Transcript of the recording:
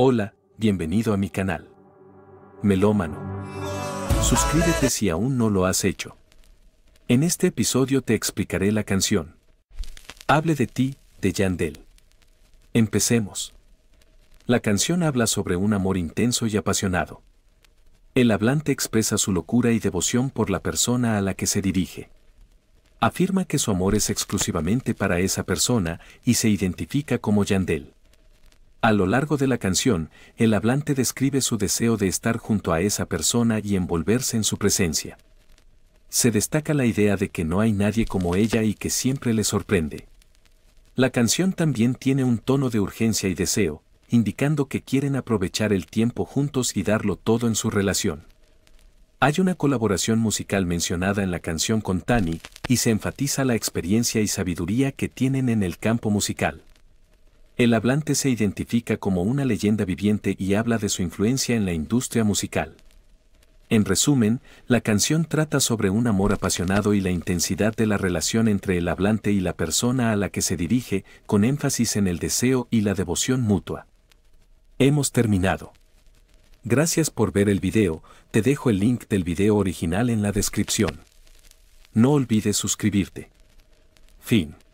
Hola, bienvenido a mi canal. Melómano. Suscríbete si aún no lo has hecho. En este episodio te explicaré la canción. Hable de ti, de Yandel. Empecemos. La canción habla sobre un amor intenso y apasionado. El hablante expresa su locura y devoción por la persona a la que se dirige. Afirma que su amor es exclusivamente para esa persona y se identifica como Yandel. A lo largo de la canción, el hablante describe su deseo de estar junto a esa persona y envolverse en su presencia. Se destaca la idea de que no hay nadie como ella y que siempre le sorprende. La canción también tiene un tono de urgencia y deseo, indicando que quieren aprovechar el tiempo juntos y darlo todo en su relación. Hay una colaboración musical mencionada en la canción con Tani, y se enfatiza la experiencia y sabiduría que tienen en el campo musical. El hablante se identifica como una leyenda viviente y habla de su influencia en la industria musical. En resumen, la canción trata sobre un amor apasionado y la intensidad de la relación entre el hablante y la persona a la que se dirige, con énfasis en el deseo y la devoción mutua. Hemos terminado. Gracias por ver el video, te dejo el link del video original en la descripción. No olvides suscribirte. Fin.